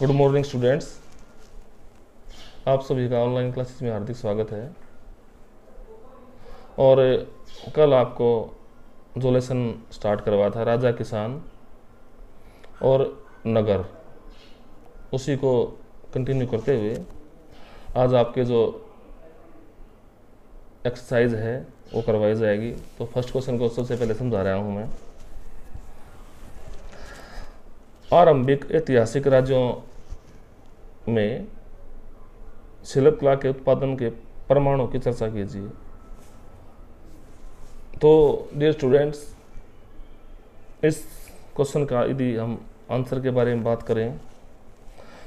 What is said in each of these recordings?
good morning students आप सभी का ऑनलाइन क्लासेस में हार्दिक स्वागत है और कल आपको जो लेसन स्टार्ट करवाया था राजा किसान और नगर उसी को कंटिन्यू करते हुए आज आपके जो एक्सरसाइज है वो करवाई जाएगी तो फर्स्ट क्वेश्चन को सबसे पहले समझा रहा हूँ मैं आरंभिक ऐतिहासिक राज्यों में शिल्प कला के उत्पादन के परमाणु की चर्चा कीजिए तो डियर स्टूडेंट्स इस क्वेश्चन का यदि हम आंसर के बारे में बात करें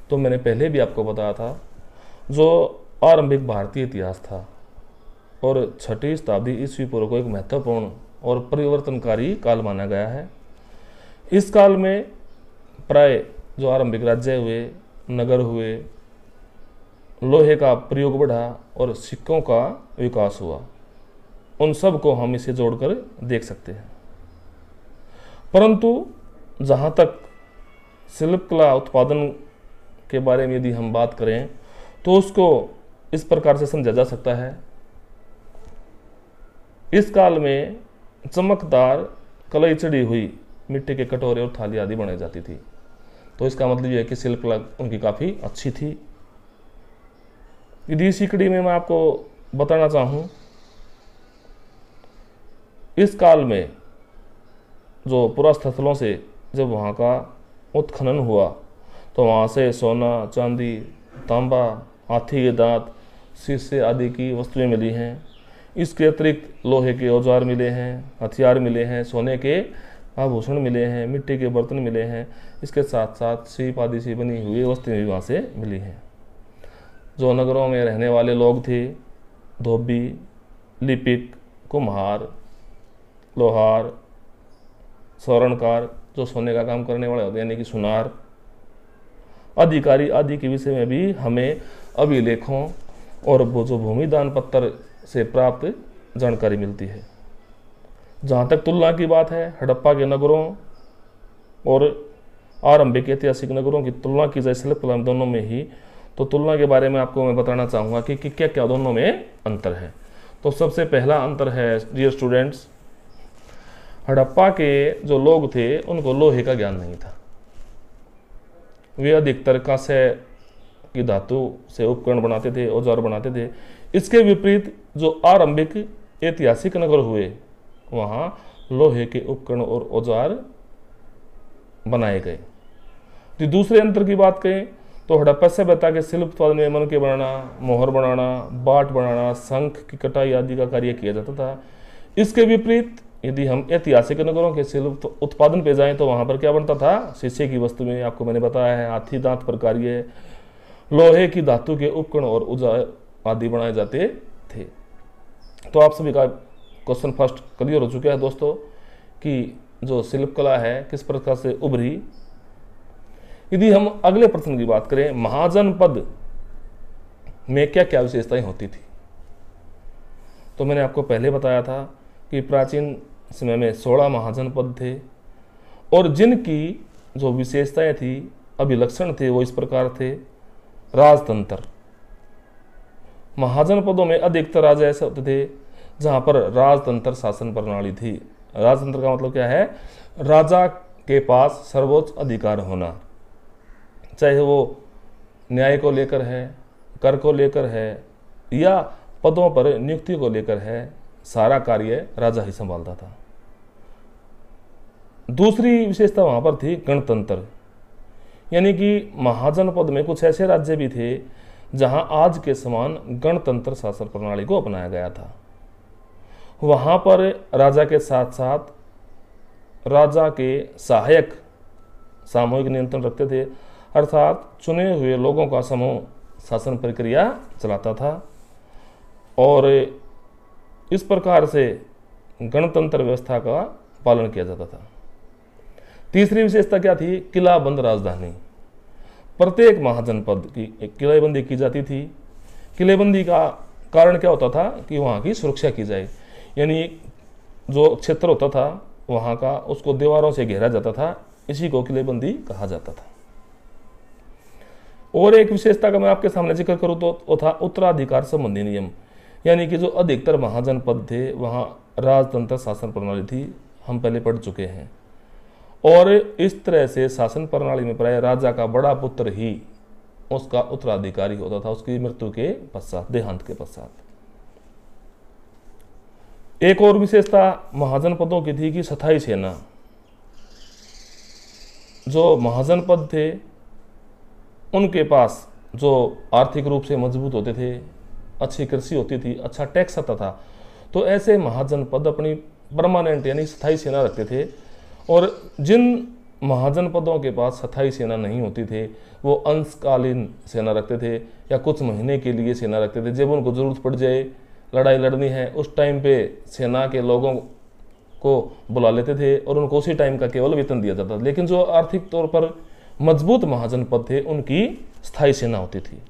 तो मैंने पहले भी आपको बताया था जो आरंभिक भारतीय इतिहास था और छठी शताब्दी ईस्वी पूर्व को एक महत्वपूर्ण और परिवर्तनकारी काल माना गया है इस काल में प्राय जो आरंभिक राज्य हुए नगर हुए लोहे का प्रयोग बढ़ा और सिक्कों का विकास हुआ उन सब को हम इसे जोड़कर देख सकते हैं परंतु जहाँ तक शिल्पकला उत्पादन के बारे में यदि हम बात करें तो उसको इस प्रकार से समझा जा सकता है इस काल में चमकदार कलई चढ़ी हुई मिट्टी के कटोरे और थाली आदि बनाई जाती थी तो इसका मतलब ये है कि सिल्क लग उनकी काफ़ी अच्छी थी यदि इसी कड़ी में मैं आपको बताना चाहूँ इस काल में जो पुरास्थलों से जब वहाँ का उत्खनन हुआ तो वहाँ से सोना चांदी तांबा हाथी के दांत शीशे आदि की वस्तुएं मिली हैं इसके अतिरिक्त लोहे के औजार मिले हैं हथियार मिले हैं सोने के आभूषण मिले हैं मिट्टी के बर्तन मिले हैं इसके साथ साथ सीप आदि से बनी हुई भी वहाँ से मिली हैं जो नगरों में रहने वाले लोग थे धोबी लिपिक कुम्हार लोहार स्वर्णकार जो सोने का काम करने वाले होते यानी कि सुनार अधिकारी आदि के विषय में भी हमें अभिलेखों और जो भूमिदान पत्र से प्राप्त जानकारी मिलती है जहाँ तक तुलना की बात है हड़प्पा के नगरों और आरंभिक ऐतिहासिक नगरों की तुलना की जाए सिर्फ कला दोनों में ही तो तुलना के बारे में आपको मैं बताना चाहूँगा कि, कि क्या क्या दोनों में अंतर है तो सबसे पहला अंतर है डियर स्टूडेंट्स हड़प्पा के जो लोग थे उनको लोहे का ज्ञान नहीं था वे अधिकतर कांसे की धातु से उपकरण बनाते थे औजार बनाते थे इसके विपरीत जो आरंभिक ऐतिहासिक नगर हुए वहाँ लोहे के उपकरण और औजार बनाए गए यदि दूसरे यंत्र की बात करें तो हड़प्पा सभ्यता के शिल्प उत्पादन में मन के बनाना मोहर बनाना बाट बनाना शंख की कटाई आदि का कार्य किया जाता था इसके विपरीत यदि हम ऐतिहासिक नगरों के शिल्प उत्पादन पे जाएं तो वहाँ पर क्या बनता था शीशे की वस्तु में आपको मैंने बताया है हाथी दांत पर कार्य लोहे की धातु के उपकरण और उजा आदि बनाए जाते थे तो आप सभी का क्वेश्चन फर्स्ट क्लियर हो चुका है दोस्तों कि जो शिल्पकला है किस प्रकार से उभरी यदि हम अगले प्रश्न की बात करें महाजन पद में क्या क्या विशेषताएं होती थी तो मैंने आपको पहले बताया था कि प्राचीन समय में सोलह महाजन पद थे और जिनकी जो विशेषताएं थी अभिलक्षण थे वो इस प्रकार थे राजतंत्र महाजन पदों में अधिकतर राजा ऐसे होते थे जहाँ पर राजतंत्र शासन प्रणाली थी राजतंत्र का मतलब क्या है राजा के पास सर्वोच्च अधिकार होना चाहे वो न्याय को लेकर है कर को लेकर है या पदों पर नियुक्ति को लेकर है सारा कार्य राजा ही संभालता था दूसरी विशेषता वहाँ पर थी गणतंत्र यानी कि महाजन पद में कुछ ऐसे राज्य भी थे जहाँ आज के समान गणतंत्र शासन प्रणाली को अपनाया गया था वहाँ पर राजा के साथ साथ राजा के सहायक सामूहिक नियंत्रण रखते थे अर्थात चुने हुए लोगों का समूह शासन प्रक्रिया चलाता था और इस प्रकार से गणतंत्र व्यवस्था का पालन किया जाता था तीसरी विशेषता क्या थी किलाबंद राजधानी प्रत्येक महाजनपद की किलेबंदी की जाती थी किलेबंदी का कारण क्या होता था कि वहाँ की सुरक्षा की जाए यानी जो क्षेत्र होता था वहाँ का उसको दीवारों से घेरा जाता था इसी को किलेबंदी कहा जाता था और एक विशेषता का मैं आपके सामने जिक्र करूँ तो वो था उत्तराधिकार संबंधी नियम यानी कि जो अधिकतर महाजनपद थे वहाँ राजतंत्र शासन प्रणाली थी हम पहले पढ़ चुके हैं और इस तरह से शासन प्रणाली में प्राय राजा का बड़ा पुत्र ही उसका उत्तराधिकारी होता था उसकी मृत्यु के पश्चात देहांत के पश्चात एक और विशेषता महाजन पदों की थी कि सथाई सेना जो महाजन पद थे उनके पास जो आर्थिक रूप से मजबूत होते थे अच्छी कृषि होती थी अच्छा टैक्स आता था तो ऐसे महाजन पद अपनी परमानेंट यानी स्थाई सेना रखते थे और जिन महाजन पदों के पास स्थाई सेना नहीं होती थी वो अंशकालीन सेना रखते थे या कुछ महीने के लिए सेना रखते थे जब उनको ज़रूरत पड़ जाए लड़ाई लड़नी है उस टाइम पे सेना के लोगों को बुला लेते थे और उनको उसी टाइम का केवल वेतन दिया जाता था लेकिन जो आर्थिक तौर पर मजबूत महाजनपद थे उनकी स्थायी सेना होती थी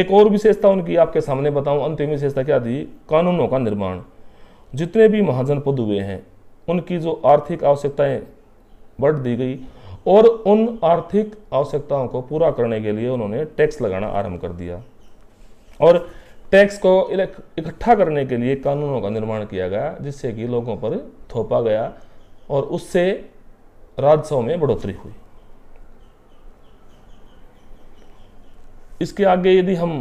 एक और विशेषता उनकी आपके सामने बताऊं अंतिम विशेषता क्या थी कानूनों का निर्माण जितने भी महाजनपद हुए हैं उनकी जो आर्थिक आवश्यकताएं बढ़ दी गई और उन आर्थिक आवश्यकताओं को पूरा करने के लिए उन्होंने टैक्स लगाना आरंभ कर दिया और टैक्स को इकट्ठा करने के लिए कानूनों का निर्माण किया गया जिससे कि लोगों पर थोपा गया और उससे राजस्व में बढ़ोतरी हुई इसके आगे यदि हम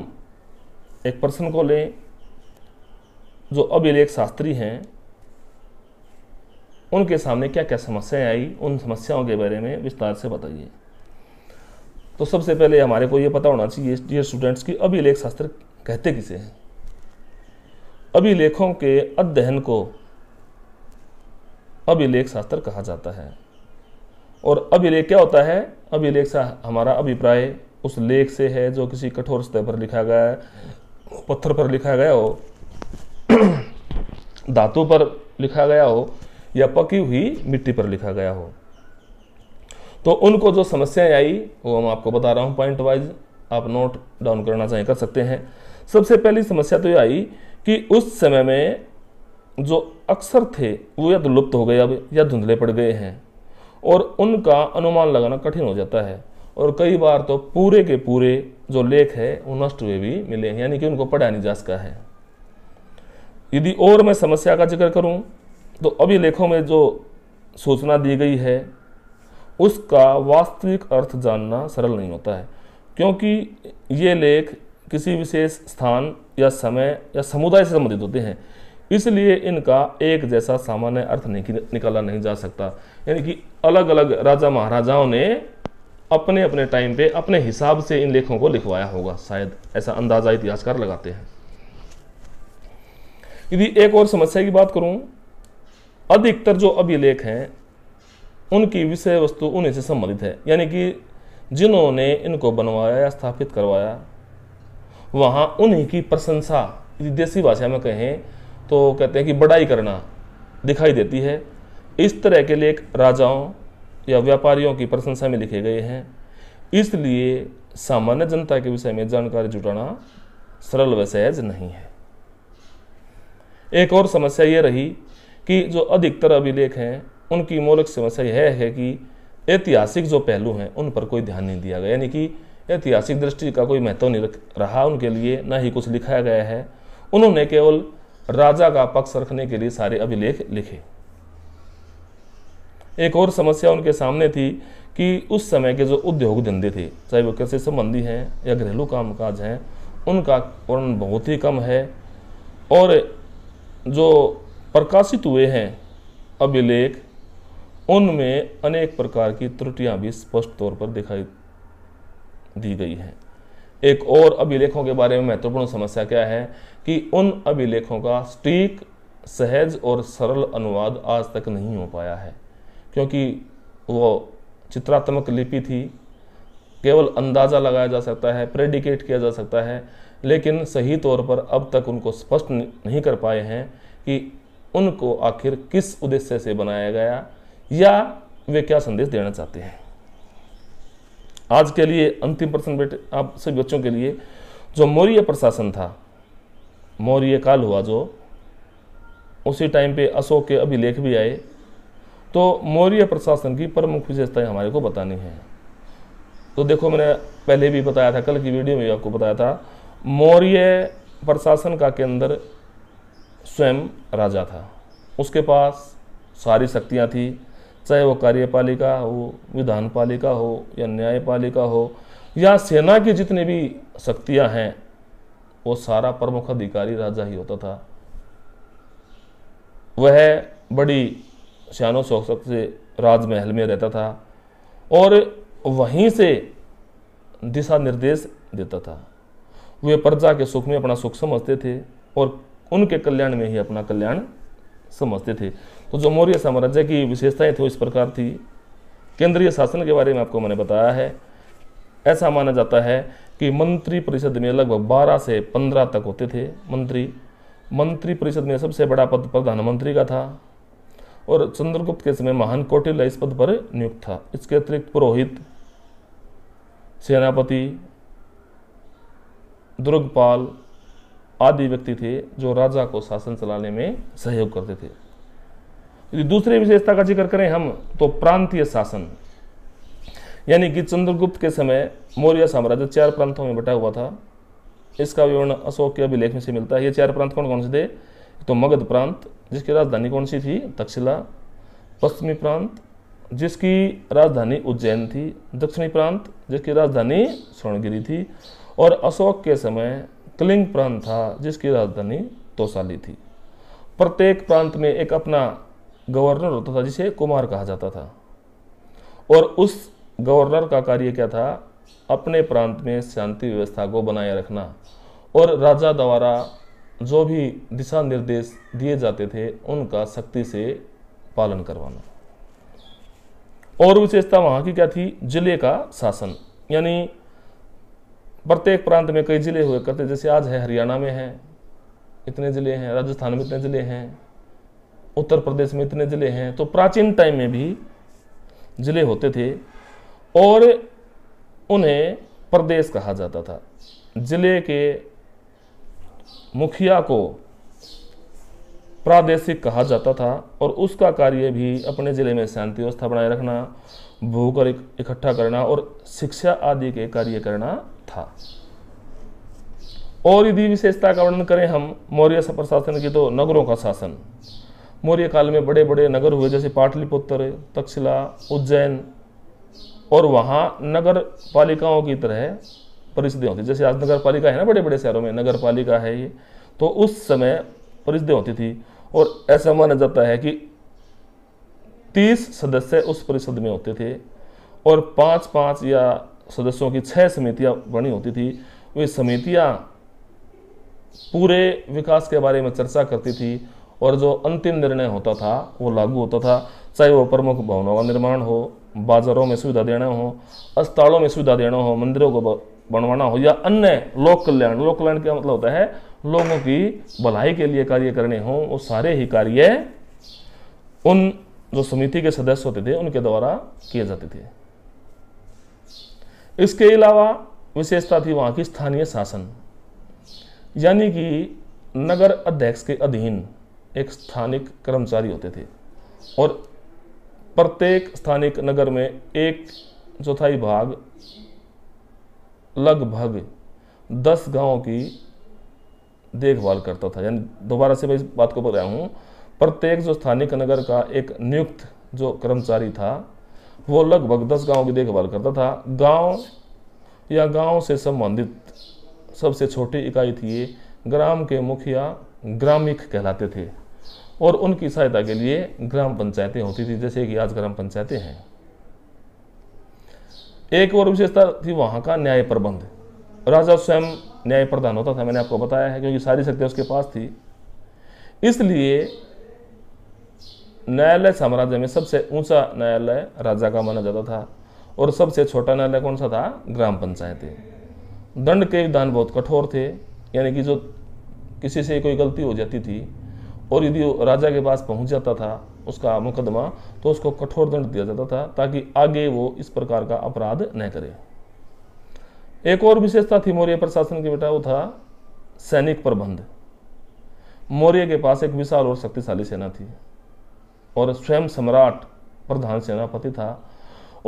एक पर्सन को लें जो अभिलेख शास्त्री हैं उनके सामने क्या क्या समस्याएं आई उन समस्याओं के बारे में विस्तार से बताइए तो सबसे पहले हमारे को ये पता होना चाहिए स्टूडेंट्स की अभिलेख शास्त्र कहते किसे हैं अभिलेखों के अध्ययन को अभिलेख शास्त्र कहा जाता है और अभिलेख क्या होता है अभिलेख सा हमारा अभिप्राय उस लेख से है जो किसी कठोर स्तर पर लिखा गया है पत्थर पर लिखा गया हो धातु पर लिखा गया हो या पकी हुई मिट्टी पर लिखा गया हो तो उनको जो समस्याएं आई वो हम आपको बता रहा हूं पॉइंट वाइज आप नोट डाउन करना चाहिए कर सकते हैं सबसे पहली समस्या तो ये आई कि उस समय में जो अक्षर थे वो या तो लुप्त हो गए अब या धुंधले पड़ गए हैं और उनका अनुमान लगाना कठिन हो जाता है और कई बार तो पूरे के पूरे जो लेख है वो नष्ट हुए भी मिले हैं यानी कि उनको पढ़ा नहीं जा सका है यदि और मैं समस्या का जिक्र करूं तो अभी लेखों में जो सूचना दी गई है उसका वास्तविक अर्थ जानना सरल नहीं होता है क्योंकि ये लेख किसी विशेष स्थान या समय या समुदाय से संबंधित होते हैं इसलिए इनका एक जैसा सामान्य अर्थ नहीं निकाला नहीं जा सकता यानी कि अलग अलग राजा महाराजाओं ने अपने अपने टाइम पे अपने हिसाब से इन लेखों को लिखवाया होगा शायद ऐसा अंदाजा इतिहासकार लगाते हैं यदि एक और समस्या की बात करूं अधिकतर जो अभिलेख हैं उनकी विषय वस्तु उन्हीं से संबंधित है यानी कि जिन्होंने इनको बनवाया या स्थापित करवाया वहाँ उन्हीं की प्रशंसा देसी भाषा में कहें तो कहते हैं कि बड़ाई करना दिखाई देती है इस तरह के लेख राजाओं या व्यापारियों की प्रशंसा में लिखे गए हैं इसलिए सामान्य जनता के विषय में जानकारी जुटाना सरल व सहज नहीं है एक और समस्या ये रही कि जो अधिकतर अभिलेख हैं उनकी मौलिक समस्या यह है कि ऐतिहासिक जो पहलू हैं उन पर कोई ध्यान नहीं दिया गया यानी कि ऐतिहासिक दृष्टि का कोई महत्व नहीं रहा उनके लिए न ही कुछ लिखाया गया है उन्होंने केवल राजा का पक्ष रखने के लिए सारे अभिलेख लिखे एक और समस्या उनके सामने थी कि उस समय के जो उद्योग धंधे थे चाहे वो कृषि संबंधी हैं या घरेलू कामकाज हैं उनका वर्णन बहुत ही कम है और जो प्रकाशित हुए हैं अभिलेख उनमें अनेक प्रकार की त्रुटियां भी स्पष्ट तौर पर दिखाई दी गई है एक और अभिलेखों के बारे में महत्वपूर्ण समस्या क्या है कि उन अभिलेखों का स्टीक सहज और सरल अनुवाद आज तक नहीं हो पाया है क्योंकि वो चित्रात्मक लिपि थी केवल अंदाज़ा लगाया जा सकता है प्रेडिकेट किया जा सकता है लेकिन सही तौर पर अब तक उनको स्पष्ट नहीं कर पाए हैं कि उनको आखिर किस उद्देश्य से बनाया गया या वे क्या संदेश देना चाहते हैं आज के लिए अंतिम प्रश्न बेटे आप सभी बच्चों के लिए जो मौर्य प्रशासन था मौर्य काल हुआ जो उसी टाइम पे अशोक के अभिलेख भी आए तो मौर्य प्रशासन की प्रमुख विशेषताएं हमारे को बतानी है तो देखो मैंने पहले भी बताया था कल की वीडियो में आपको बताया था मौर्य प्रशासन का केंद्र स्वयं राजा था उसके पास सारी शक्तियाँ थी चाहे वो कार्यपालिका हो विधान पालिका हो या न्यायपालिका हो या सेना की जितनी भी शक्तियाँ हैं वो सारा प्रमुख अधिकारी राजा ही होता था वह बड़ी शानो शौकत से राजमहल में रहता था और वहीं से दिशा निर्देश देता था वे प्रजा के सुख में अपना सुख समझते थे और उनके कल्याण में ही अपना कल्याण समझते थे तो मौर्य साम्राज्य की विशेषताएं थी इस प्रकार थी केंद्रीय शासन के बारे में आपको मैंने बताया है ऐसा माना जाता है कि मंत्री परिषद में लगभग बारह से पंद्रह तक होते थे मंत्री मंत्री परिषद में सबसे बड़ा पद प्रधानमंत्री का था और चंद्रगुप्त के समय महान कौटिल्य इस पद पर नियुक्त था इसके अतिरिक्त पुरोहित सेनापति दुर्गपाल आदि व्यक्ति थे जो राजा को शासन चलाने में सहयोग करते थे यदि दूसरी विशेषता का जिक्र करें हम तो प्रांतीय शासन यानी कि चंद्रगुप्त के समय मौर्य साम्राज्य चार प्रांतों में बटा हुआ था इसका विवरण अशोक के अभिलेख में से मिलता है ये चार प्रांत कौन कौन से थे तो मगध प्रांत जिसकी राजधानी कौन सी थी तक्षशिला पश्चिमी प्रांत जिसकी राजधानी उज्जैन थी दक्षिणी प्रांत जिसकी राजधानी स्वर्णगिरी थी और अशोक के समय कलिंग प्रांत था जिसकी राजधानी तोसाली थी प्रत्येक प्रांत में एक अपना गवर्नर होता था जिसे कुमार कहा जाता था और उस गवर्नर का कार्य क्या था अपने प्रांत में शांति व्यवस्था को बनाए रखना और राजा द्वारा जो भी दिशा निर्देश दिए जाते थे उनका सख्ती से पालन करवाना और विशेषता वहाँ की क्या थी जिले का शासन यानी प्रत्येक प्रांत में कई जिले हुए करते जैसे आज है हरियाणा में है इतने जिले हैं राजस्थान में इतने जिले हैं उत्तर प्रदेश में इतने ज़िले हैं तो प्राचीन टाइम में भी ज़िले होते थे और उन्हें प्रदेश कहा जाता था ज़िले के मुखिया को प्रादेशिक कहा जाता था और उसका कार्य भी अपने ज़िले में शांति व्यवस्था बनाए रखना भूकर इकट्ठा करना और शिक्षा आदि के कार्य करना था और यदि विशेषता का वर्णन करें हम मौर्य प्रशासन की तो नगरों का शासन मौर्य काल में बड़े बड़े नगर हुए जैसे पाटलिपुत्र तक्षशिला उज्जैन और वहाँ नगर पालिकाओं की तरह परिषदें होती जैसे आज नगर पालिका है ना बड़े बड़े शहरों में नगर पालिका है ये तो उस समय परिषदें होती थी और ऐसा माना जाता है कि तीस सदस्य उस परिषद में होते थे और पाँच पाँच या सदस्यों की छः समितियाँ बनी होती थी वे समितियाँ पूरे विकास के बारे में चर्चा करती थी और जो अंतिम निर्णय होता था वो लागू होता था चाहे वो प्रमुख भवनों का निर्माण हो बाजारों में सुविधा देना हो अस्पतालों में सुविधा देना हो मंदिरों को बनवाना हो या अन्य लोक कल्याण लोक कल्याण का मतलब होता है लोगों की भलाई के लिए कार्य करने हों वो सारे ही कार्य उन जो समिति के सदस्य होते थे उनके द्वारा किए जाते थे इसके अलावा विशेषता थी वहां की स्थानीय शासन यानी कि नगर अध्यक्ष के अधीन एक स्थानिक कर्मचारी होते थे और प्रत्येक स्थानिक नगर में एक चौथाई भाग लगभग दस गांवों की देखभाल करता था यानी दोबारा से मैं इस बात को बोल रहा हूँ प्रत्येक जो स्थानिक नगर का एक नियुक्त जो कर्मचारी था वो लगभग दस गांवों की देखभाल करता था गांव या गांव से संबंधित सबसे छोटी इकाई थी ग्राम के मुखिया ग्रामिक कहलाते थे और उनकी सहायता के लिए ग्राम पंचायतें होती थी जैसे कि आज ग्राम पंचायतें हैं एक और विशेषता थी वहां का न्याय प्रबंध राजा स्वयं न्याय प्रधान होता था मैंने आपको बताया है क्योंकि सारी शक्ति उसके पास थी इसलिए न्यायालय साम्राज्य में सबसे ऊंचा न्यायालय राजा का माना जाता था और सबसे छोटा न्यायालय कौन सा था ग्राम पंचायतें दंड के विधान बहुत कठोर थे यानी कि जो किसी से कोई गलती हो जाती थी और यदि राजा के पास पहुंच जाता था उसका मुकदमा तो उसको कठोर दंड दिया जाता था ताकि आगे वो इस प्रकार का अपराध न करे एक और विशेषता थी मौर्य प्रशासन की बेटा वो था सैनिक प्रबंध मौर्य के पास एक विशाल और शक्तिशाली सेना थी और स्वयं सम्राट प्रधान सेनापति था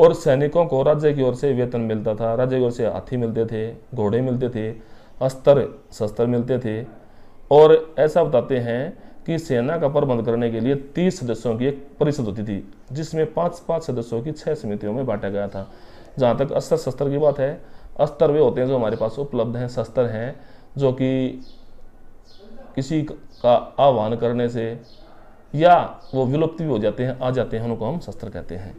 और सैनिकों को राज्य की ओर से वेतन मिलता था राज्य की ओर से हाथी मिलते थे घोड़े मिलते थे अस्त्र शस्त्र मिलते थे और ऐसा बताते हैं कि सेना का प्रबंध करने के लिए तीस सदस्यों की एक परिषद होती थी जिसमें पांच पांच सदस्यों की छह समितियों में बांटा गया था जहां तक अस्त्र शस्त्र की बात है अस्त्र वे होते हैं जो हमारे पास उपलब्ध हैं शस्त्र हैं जो कि किसी का आह्वान करने से या वो विलुप्त भी हो जाते हैं आ जाते हैं उनको हम शस्त्र कहते हैं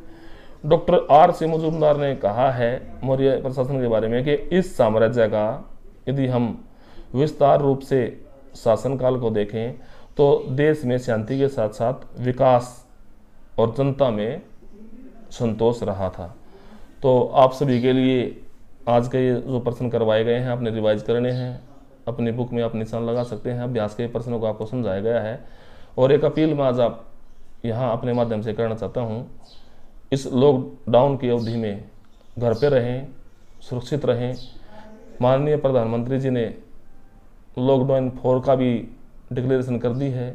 डॉक्टर आर सी मजूमदार ने कहा है मौर्य प्रशासन के बारे में कि इस साम्राज्य का यदि हम विस्तार रूप से शासनकाल को देखें तो देश में शांति के साथ साथ विकास और जनता में संतोष रहा था तो आप सभी के लिए आज के ये जो प्रश्न करवाए गए हैं आपने रिवाइज करने हैं अपनी बुक में आप निशान लगा सकते हैं अभ्यास के प्रश्नों को आपको समझाया गया है और एक अपील मैं आज आप यहाँ अपने माध्यम से करना चाहता हूँ इस लॉकडाउन की अवधि में घर पर रहें सुरक्षित रहें माननीय प्रधानमंत्री जी ने लॉकडाउन फोर का भी डिक्लेरेशन कर दी है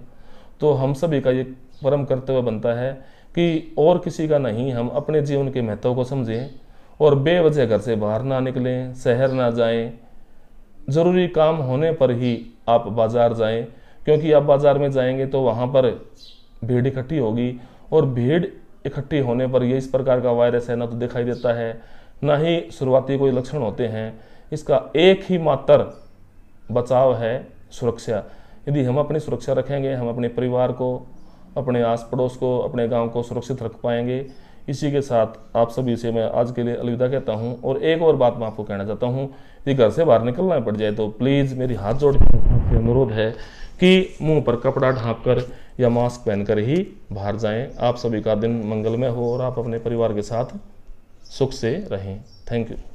तो हम सभी का ये परम कर्तव्य बनता है कि और किसी का नहीं हम अपने जीवन के महत्व को समझें और बेवजह घर से बाहर ना निकलें शहर ना जाएं ज़रूरी काम होने पर ही आप बाज़ार जाएं क्योंकि आप बाज़ार में जाएंगे तो वहाँ पर भीड़ इकट्ठी होगी और भीड़ इकट्ठी होने पर ये इस प्रकार का वायरस है ना तो दिखाई देता है ना ही शुरुआती कोई लक्षण होते हैं इसका एक ही मात्र बचाव है सुरक्षा यदि हम अपनी सुरक्षा रखेंगे हम अपने परिवार को अपने आस पड़ोस को अपने गांव को सुरक्षित रख पाएंगे इसी के साथ आप सभी से मैं आज के लिए अलविदा कहता हूँ और एक और बात मैं आपको कहना चाहता हूँ यदि घर से बाहर निकलना पड़ जाए तो प्लीज़ मेरी हाथ जोड़ के अनुरोध है कि मुंह पर कपड़ा ढाँप कर या मास्क पहनकर ही बाहर जाएँ आप सभी का दिन मंगलमय हो और आप अपने परिवार के साथ सुख से रहें थैंक यू